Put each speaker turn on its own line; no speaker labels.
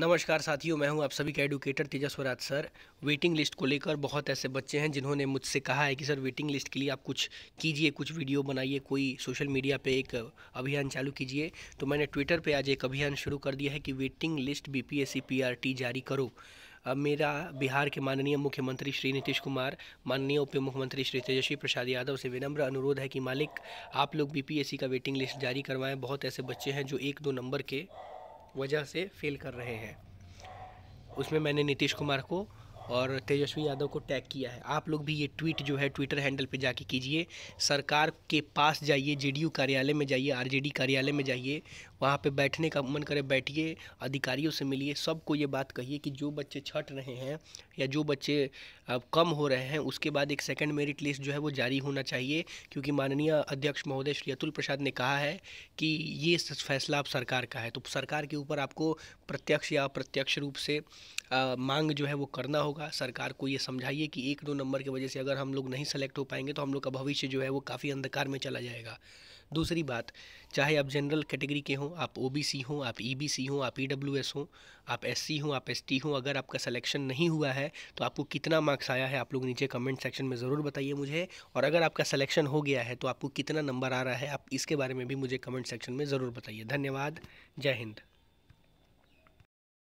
नमस्कार साथियों मैं हूं आप सभी का educator Tejaswaraj sir waiting list को लेकर बहुत ऐसे बच्चे हैं जिन्होंने मुझसे कहा है कि सर वेटिंग लिस्ट के लिए आप कुछ कीजिए कुछ वीडियो बनाइए कोई सोशल मीडिया पे एक अभियान चालू कीजिए तो मैंने ट्विटर पे आज एक अभियान शुरू कर दिया है कि वेटिंग लिस्ट बी पी जारी करो अब मेरा बिहार के माननीय मुख्यमंत्री श्री नीतीश कुमार माननीय उप मुख्यमंत्री श्री तेजस्वी प्रसाद यादव से विनम्र अनुरोध है कि मालिक आप लोग बी का वेटिंग लिस्ट जारी करवाएं बहुत ऐसे बच्चे हैं जो एक दो नंबर के वजह से फेल कर रहे हैं उसमें मैंने नीतीश कुमार को और तेजस्वी यादव को टैग किया है आप लोग भी ये ट्वीट जो है ट्विटर हैंडल पे जाके कीजिए सरकार के पास जाइए जेडीयू कार्यालय में जाइए आरजेडी कार्यालय में जाइए वहाँ पे बैठने का मन करे बैठिए अधिकारियों से मिलिए सबको ये बात कहिए कि जो बच्चे छट रहे हैं या जो बच्चे अब कम हो रहे हैं उसके बाद एक सेकंड मेरिट लिस्ट जो है वो जारी होना चाहिए क्योंकि माननीय अध्यक्ष महोदय श्री अतुल प्रसाद ने कहा है कि ये फैसला अब सरकार का है तो सरकार के ऊपर आपको प्रत्यक्ष या अप्रत्यक्ष रूप से आ, मांग जो है वो करना होगा होगा सरकार को ये समझाइए कि एक दो नंबर की वजह से अगर हम लोग नहीं सेलेक्ट हो पाएंगे तो हम लोग का भविष्य जो है वो काफ़ी अंधकार में चला जाएगा दूसरी बात चाहे आप जनरल कैटेगरी के हों आप ओबीसी हों आप ईबीसी e हों आप ईडब्ल्यूएस e हों आप एससी हों आप एसटी हों अगर आपका सिलेक्शन नहीं हुआ है तो आपको कितना मार्क्स आया है आप लोग नीचे कमेंट सेक्शन में ज़रूर बताइए मुझे और अगर आपका सिलेक्शन हो गया है तो आपको कितना नंबर आ रहा है आप इसके बारे में भी मुझे कमेंट सेक्शन में ज़रूर बताइए धन्यवाद जय हिंद